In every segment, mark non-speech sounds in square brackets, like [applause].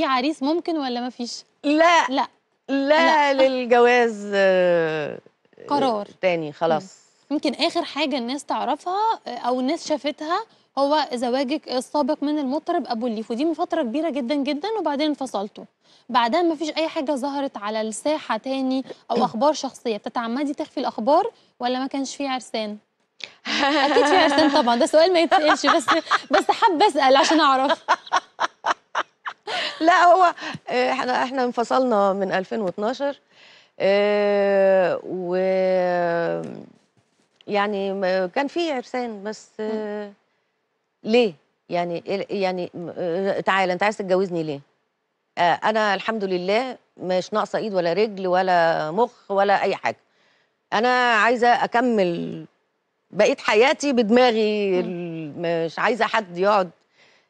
في عريس ممكن ولا ما فيش؟ لا لا لا, لا. للجواز آه، قرار تاني خلاص يمكن اخر حاجه الناس تعرفها آه، او الناس شافتها هو زواجك السابق من المطرب ابو الليف ودي من فتره كبيره جدا جدا وبعدين انفصلتوا بعدها ما فيش اي حاجه ظهرت على الساحه تاني او [coughs] اخبار شخصيه بتتعمدي تخفي الاخبار ولا ما كانش في عرسان [laughs] اكيد في عرسان طبعا ده سؤال ما يتسالش بس بس حابه اسال عشان اعرف [laughs] هو آه، احنا احنا انفصلنا من 2012 اه و يعني كان في عرسان بس اه ليه يعني يعني آه، تعالى انت عايز تتجوزني ليه اه انا الحمد لله مش ناقصه ايد ولا رجل ولا مخ ولا اي حاجه انا عايزه اكمل بقيت حياتي بدماغي مش عايزه حد يقعد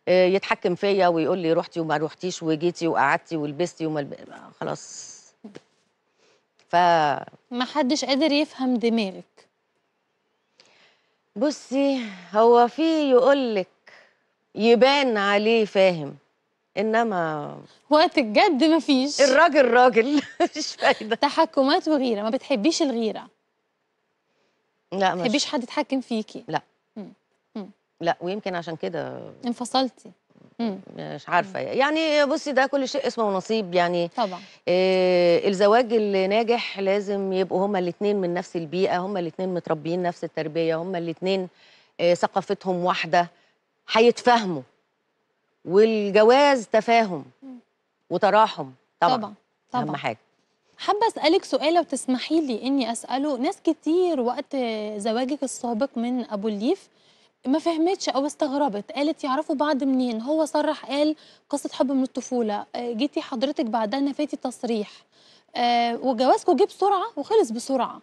آه، يتحكم فيا ويقول لي رحتي وما رحتيش وجيتي وقعدتي ولبستي وما خلاص ف ما حدش قادر يفهم دماغك بصي هو في يقول لك يبان عليه فاهم انما وقت الجد مفيش الراجل راجل [laughs] مفيش فايده تحكمات وغيره ما بتحبيش الغيره لا ما بتحبيش حد يتحكم فيكي لا لأ ويمكن عشان كده انفصلتي مش عارفة، يعني بُصّي ده كل شيء اسمه ونصيب، يعني طبعًا. إيه الزواج الناجح لازم يبقوا هما الاثنين من نفس البيئة، هما الاثنين متربيين نفس التربية، هما الاثنين إيه ثقافتهم واحدة، هيتفاهموا. والجواز تفاهم وتراحم طبعًا، طبعًا، أهم طبعًا. حاجة. حابة أسألِك سؤال لو تسمحي لي إني أسأله، ناس كتير وقت زواجِك السابق من أبو الليف ما فهمتش او استغربت قالت يعرفوا بعض منين هو صرح قال قصه حب من الطفوله آه، جيتي حضرتك بعدها نفاتي تصريح آه، وجوازكم جه بسرعه وخلص بسرعه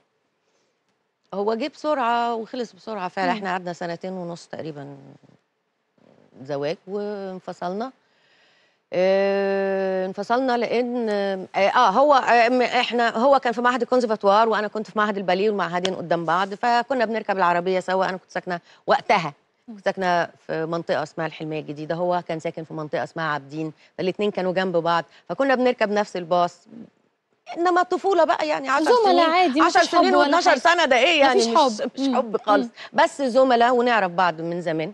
هو جه بسرعه وخلص بسرعه فعلا احنا قعدنا سنتين ونص تقريبا زواج وانفصلنا آه انفصلنا لان اه, آه، هو آه احنا هو كان في معهد الكونسرفاتوار وانا كنت في معهد الباليه والمعهدين قدام بعض فكنا بنركب العربيه سوا انا كنت ساكنه وقتها كنت ساكنه في منطقه اسمها الحلميه الجديده هو كان ساكن في منطقه اسمها عابدين فالاثنين كانوا جنب بعض فكنا بنركب نفس الباص انما الطفوله بقى يعني 10 زملاء عادي 10 سنين و12 سنه ده ايه يعني مفيش حب مش, مش حب خالص بس زملاء ونعرف بعض من زمان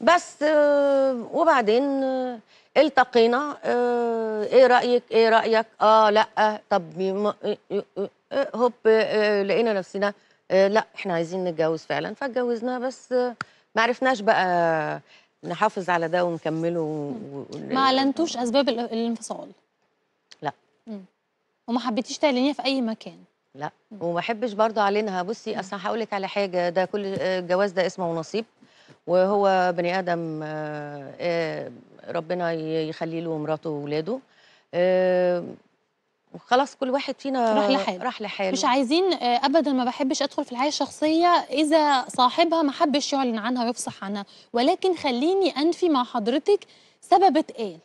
بس آه، وبعدين آه، التقينا آه، ايه رايك ايه رايك اه لا طب إيه، إيه، إيه، هوب آه، لقينا نفسنا آه، لا احنا عايزين نتجوز فعلا فاتجوزنا بس ما عرفناش بقى نحافظ على ده ونكمله ما اعلنتوش اسباب الانفصال لا وما حبيتيش تعلنيها في اي مكان لا وما احبش برضه اعلنها بصي اصل هقول لك على حاجه ده كل الجواز ده اسمه ونصيب وهو بني ادم ربنا يخلي له مراته واولاده وخلاص آه، كل واحد فينا راح لحاله راح لحاله مش عايزين آه، ابدا ما بحبش ادخل في الحياه الشخصيه اذا صاحبها ما حبش يعلن عنها ويفصح عنها ولكن خليني انفي مع حضرتك سبب اتقال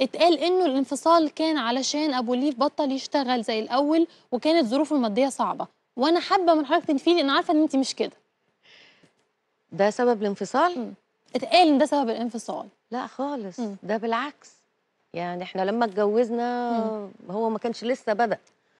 اتقال انه الانفصال كان علشان ابو ليف بطل يشتغل زي الاول وكانت ظروفه الماديه صعبه وانا حابه من حضرتك تنفيلي لان عارفه ان انت مش كده ده سبب الانفصال اتقال ان ده سبب الانفصال لا خالص مم. ده بالعكس يعني احنا لما اتجوزنا هو ما كانش لسه بدأ